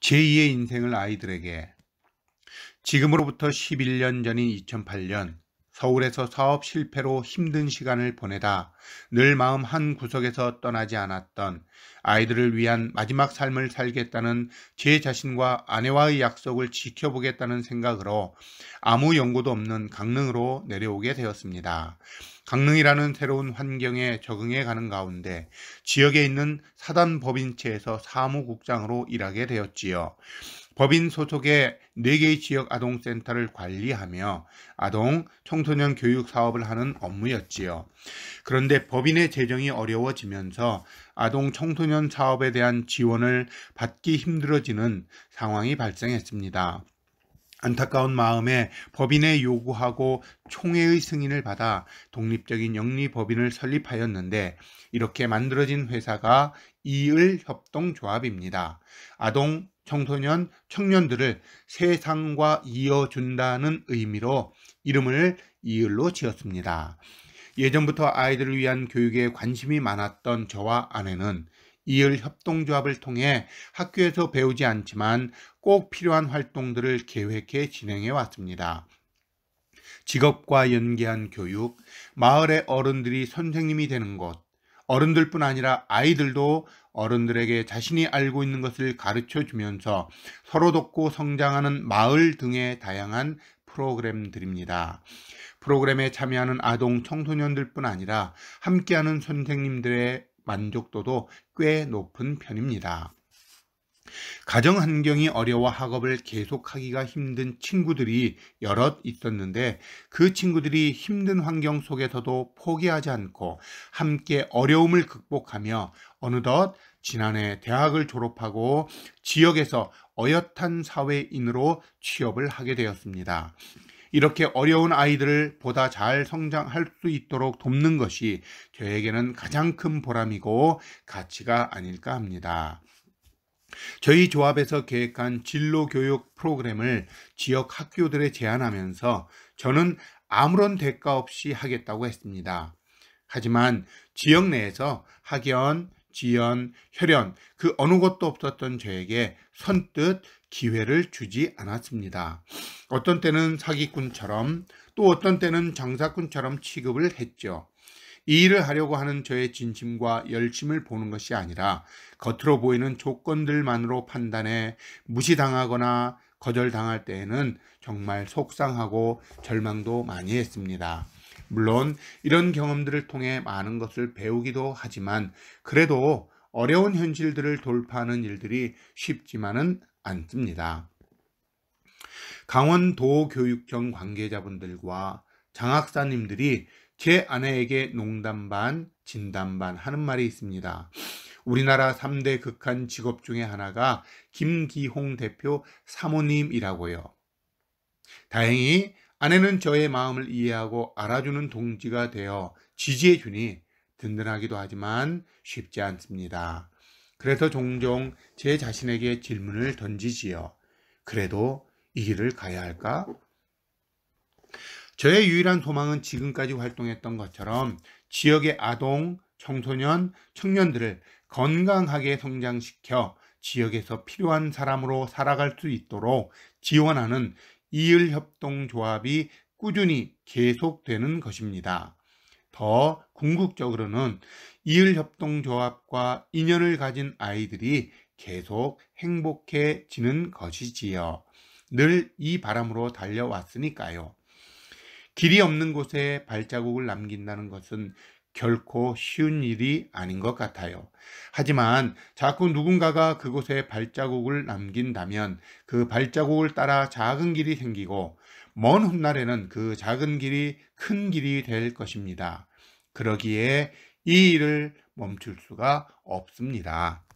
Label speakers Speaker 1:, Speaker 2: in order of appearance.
Speaker 1: 제2의 인생을 아이들에게 지금으로부터 11년 전인 2008년 서울에서 사업 실패로 힘든 시간을 보내다 늘 마음 한 구석에서 떠나지 않았던 아이들을 위한 마지막 삶을 살겠다는 제 자신과 아내와의 약속을 지켜보겠다는 생각으로 아무 연고도 없는 강릉으로 내려오게 되었습니다. 강릉이라는 새로운 환경에 적응해 가는 가운데 지역에 있는 사단법인체에서 사무국장으로 일하게 되었지요. 법인 소속의 4개의 지역 아동센터를 관리하며 아동, 청소년 교육 사업을 하는 업무였지요. 그런데 법인의 재정이 어려워지면서 아동 청소년 사업에 대한 지원을 받기 힘들어지는 상황이 발생했습니다. 안타까운 마음에 법인의 요구하고 총회의 승인을 받아 독립적인 영리법인을 설립하였는데 이렇게 만들어진 회사가 이을 협동조합입니다. 아동 청소년, 청년들을 세상과 이어준다는 의미로 이름을 이을로 지었습니다. 예전부터 아이들을 위한 교육에 관심이 많았던 저와 아내는 이을 협동조합을 통해 학교에서 배우지 않지만 꼭 필요한 활동들을 계획해 진행해 왔습니다. 직업과 연계한 교육, 마을의 어른들이 선생님이 되는 것, 어른들뿐 아니라 아이들도 어른들에게 자신이 알고 있는 것을 가르쳐 주면서 서로 돕고 성장하는 마을 등의 다양한 프로그램들입니다. 프로그램에 참여하는 아동 청소년들뿐 아니라 함께하는 선생님들의 만족도도 꽤 높은 편입니다. 가정 환경이 어려워 학업을 계속하기가 힘든 친구들이 여럿 있었는데 그 친구들이 힘든 환경 속에서도 포기하지 않고 함께 어려움을 극복하며 어느덧 지난해 대학을 졸업하고 지역에서 어엿한 사회인으로 취업을 하게 되었습니다. 이렇게 어려운 아이들을 보다 잘 성장할 수 있도록 돕는 것이 저에게는 가장 큰 보람이고 가치가 아닐까 합니다. 저희 조합에서 계획한 진로 교육 프로그램을 지역 학교들에 제안하면서 저는 아무런 대가 없이 하겠다고 했습니다. 하지만 지역 내에서 학연, 지연, 혈연 그 어느 것도 없었던 저에게 선뜻 기회를 주지 않았습니다. 어떤 때는 사기꾼처럼 또 어떤 때는 장사꾼처럼 취급을 했죠. 이 일을 하려고 하는 저의 진심과 열심을 보는 것이 아니라 겉으로 보이는 조건들만으로 판단해 무시당하거나 거절당할 때에는 정말 속상하고 절망도 많이 했습니다. 물론 이런 경험들을 통해 많은 것을 배우기도 하지만 그래도 어려운 현실들을 돌파하는 일들이 쉽지만은 않습니다. 강원도교육청 관계자분들과 장학사님들이 제 아내에게 농담 반, 진담 반 하는 말이 있습니다. 우리나라 3대 극한 직업 중에 하나가 김기홍 대표 사모님이라고요. 다행히 아내는 저의 마음을 이해하고 알아주는 동지가 되어 지지해 주니 든든하기도 하지만 쉽지 않습니다. 그래서 종종 제 자신에게 질문을 던지지요. 그래도 이 길을 가야 할까? 저의 유일한 소망은 지금까지 활동했던 것처럼 지역의 아동, 청소년, 청년들을 건강하게 성장시켜 지역에서 필요한 사람으로 살아갈 수 있도록 지원하는 이을협동조합이 꾸준히 계속되는 것입니다. 더 궁극적으로는 이을협동조합과 인연을 가진 아이들이 계속 행복해지는 것이지요. 늘 이 바람으로 달려왔으니까요. 길이 없는 곳에 발자국을 남긴다는 것은 결코 쉬운 일이 아닌 것 같아요. 하지만 자꾸 누군가가 그곳에 발자국을 남긴다면 그 발자국을 따라 작은 길이 생기고 먼 훗날에는 그 작은 길이 큰 길이 될 것입니다. 그러기에 이 일을 멈출 수가 없습니다.